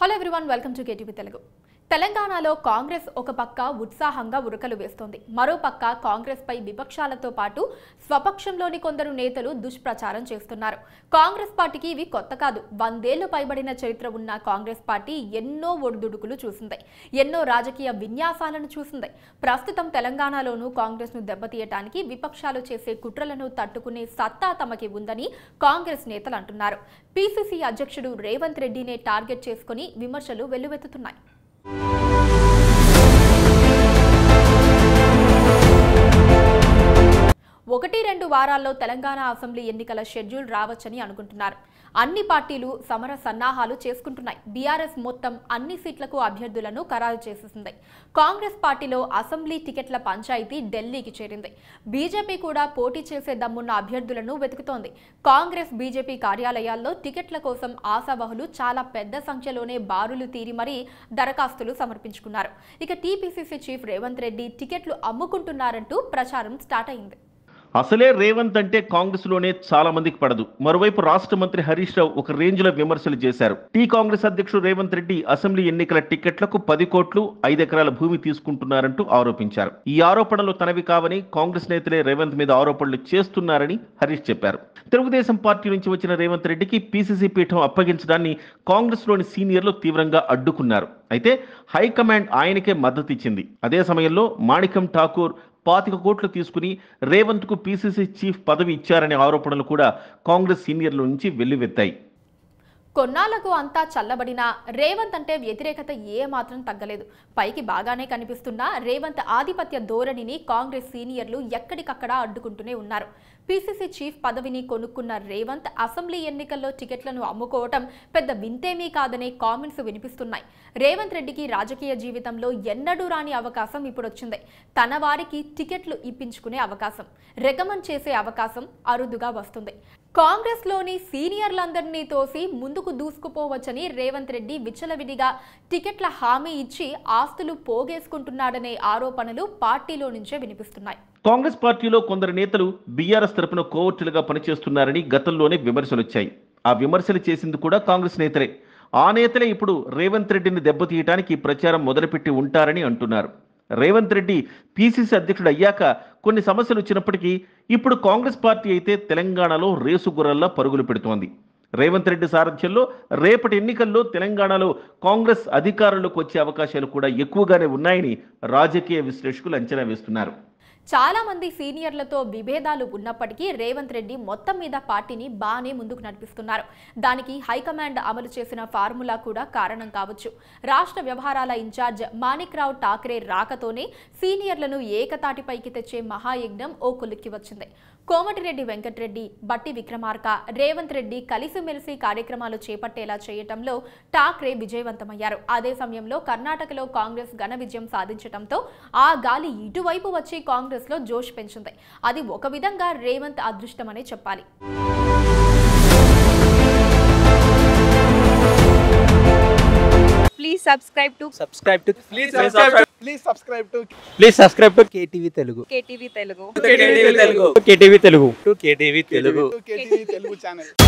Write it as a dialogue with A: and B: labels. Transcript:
A: hello everyone welcome to KTV Telugu తెలంగాణలో కాంగ్రెస్ ఒక పక్క ఉత్సాహంగా ఉరకలు వేస్తోంది మరోపక్క కాంగ్రెస్పై విపక్షాలతో పాటు స్వపక్షంలోని కొందరు నేతలు దుష్ప్రచారం చేస్తున్నారు కాంగ్రెస్ పార్టీకి ఇవి కొత్త కాదు వందేళ్లు పైబడిన చరిత్ర ఉన్న కాంగ్రెస్ పార్టీ ఎన్నో ఒడిదుడుకులు చూసింది ఎన్నో రాజకీయ విన్యాసాలను చూసింది ప్రస్తుతం తెలంగాణలోనూ కాంగ్రెస్ను దెబ్బతీయటానికి విపక్షాలు చేసే కుట్రలను తట్టుకునే సత్తా తమకి ఉందని కాంగ్రెస్ నేతలు అంటున్నారు పీసీసీ అధ్యక్షుడు రేవంత్ రెడ్డినే టార్గెట్ చేసుకుని విమర్శలు వెల్లువెత్తుతున్నాయి ఒకటి రెండు వారాల్లో తెలంగాణ అసెంబ్లీ ఎన్నికల షెడ్యూల్ రావచ్చని అనుకుంటున్నారు అన్ని పార్టీలు సమర సన్నాహాలు చేసుకుంటున్నాయి బీఆర్ఎస్ మొత్తం అన్ని సీట్లకు అభ్యర్థులను ఖరారు చేసేసింది కాంగ్రెస్ పార్టీలో అసెంబ్లీ టికెట్ల పంచాయతీ ఢిల్లీకి చేరింది బీజేపీ కూడా పోటీ చేసే దమ్మున్న అభ్యర్థులను వెతుకుతోంది కాంగ్రెస్ బీజేపీ కార్యాలయాల్లో టికెట్ల కోసం ఆశావహులు చాలా పెద్ద సంఖ్యలోనే బారులు తీరి మరీ దరఖాస్తులు సమర్పించుకున్నారు ఇక టీపీసీసీ చీఫ్ రేవంత్ రెడ్డి టికెట్లు అమ్ముకుంటున్నారంటూ ప్రచారం స్టార్ట్ అయింది
B: అసలే రేవంత్ అంటే కాంగ్రెస్ లోనే చాలా మందికి పడదు మరోవైపు రాష్ట్ర మంత్రి హరీష్ రావు ఒక రేంజ్ లో విమర్శలు చేశారు టీ కాంగ్రెస్ అధ్యక్షుడు రేవంత్ రెడ్డి అసెంబ్లీ ఎన్నికల టికెట్లకు పది కోట్లు ఐదు ఎకరాల భూమి తీసుకుంటున్నారంటూ ఆరోపించారు ఈ ఆరోపణలు తనవి కావని కాంగ్రెస్ నేతలే రేవంత్ మీద ఆరోపణలు చేస్తున్నారని హరీష్ చెప్పారు తెలుగుదేశం పార్టీ నుంచి వచ్చిన రేవంత్ రెడ్డికి పీసీసీ పీఠం అప్పగించడాన్ని కాంగ్రెస్ లోని సీనియర్లు తీవ్రంగా అడ్డుకున్నారు అయితే హైకమాండ్ ఆయనకే మద్దతు ఇచ్చింది అదే సమయంలో మాణికం ఠాకూర్ పాతిక కోట్లు తీసుకుని రేవంత్కు పిసిసి చీఫ్ పదవి ఇచ్చారనే ఆరోపణలు కూడా కాంగ్రెస్ సీనియర్ల నుంచి వెల్లువెత్తాయి
A: కొన్నాళ్లకు అంతా చల్లబడినా రేవంత్ అంటే వ్యతిరేకత ఏమాత్రం తగ్గలేదు పైకి బాగానే కనిపిస్తున్న రేవంత్ ఆధిపత్య ధోరణిని కాంగ్రెస్ సీనియర్లు ఎక్కడికక్కడ అడ్డుకుంటూనే ఉన్నారు పీసీసీ చీఫ్ పదవిని కొనుక్కున్న రేవంత్ అసెంబ్లీ ఎన్నికల్లో టికెట్లను అమ్ముకోవటం పెద్ద వింతేమీ కాదనే కామెంట్స్ వినిపిస్తున్నాయి రేవంత్ రెడ్డికి రాజకీయ జీవితంలో ఎన్నడూ రాని అవకాశం ఇప్పుడు వచ్చింది తన వారికి టికెట్లు ఇప్పించుకునే అవకాశం రికమెండ్ చేసే అవకాశం అరుదుగా వస్తుంది కాంగ్రెస్లోని సీనియర్లందరినీ తోసి ముందుకు దూసుకుపోవచ్చని రేవంత్ రెడ్డి విచ్చలవిడిగా టికెట్ల హామీ ఇచ్చి ఆస్తులు పోగేసుకుంటున్నాడనే ఆరోపణలు పార్టీలో నుంచే వినిపిస్తున్నాయి
B: కాంగ్రెస్ పార్టీలో కొందరు నేతలు బీఆర్ఎస్ తరపున కోవర్టులుగా పనిచేస్తున్నారని గతంలోనే విమర్శలొచ్చాయి ఆ విమర్శలు చేసింది కూడా కాంగ్రెస్ నేతలే ఆ నేతలే ఇప్పుడు రేవంత్ రెడ్డిని దెబ్బతీయటానికి ప్రచారం మొదలుపెట్టి ఉంటారని అంటున్నారు రేవంత్ రెడ్డి పీసీసీ అధ్యక్షుడు అయ్యాక కొన్ని సమస్యలు వచ్చినప్పటికీ ఇప్పుడు కాంగ్రెస్ పార్టీ అయితే తెలంగాణలో రేసు గుర్రల్లా పరుగులు పెడుతోంది రేవంత్ రెడ్డి సారథ్యంలో రేపటి ఎన్నికల్లో తెలంగాణలో కాంగ్రెస్ అధికారంలోకి వచ్చే అవకాశాలు కూడా ఎక్కువగానే ఉన్నాయని రాజకీయ విశ్లేషకులు అంచనా వేస్తున్నారు
A: చాలా మంది సీనియర్లతో విభేదాలు ఉన్నప్పటికీ రేవంత్ రెడ్డి మొత్తం మీద పార్టీని బాగానే ముందుకు నడిపిస్తున్నారు దానికి హైకమాండ్ అమలు చేసిన ఫార్ములా కూడా కారణం కావచ్చు రాష్ట్ర వ్యవహారాల ఇన్ఛార్జ్ మాణిక్రావు ఠాకరే రాకతోనే సీనియర్లను ఏకతాటిపైకి తెచ్చే మహాయజ్ఞం ఓ కొలిక్కి వచ్చింది కోమటిరెడ్డి వెంకటరెడ్డి బట్టి విక్రమార్క రేవంత్ రెడ్డి కలిసి కలిసిమెలిసి కార్యక్రమాలు చేపట్టేలా చేయటంలో ఠాక్రే విజయవంతమయ్యారు అదే సమయంలో కర్ణాటకలో కాంగ్రెస్ ఘన విజయం సాధించడంతో ఆ గాలి ఇటువైపు వచ్చి కాంగ్రెస్లో జోష్ పెంచింది అది ఒక విధంగా రేవంత్ అదృష్టమనే చెప్పాలి తెలుగు తెలుగు
B: తెలుగు తెలుగు తెలుగు ఛానల్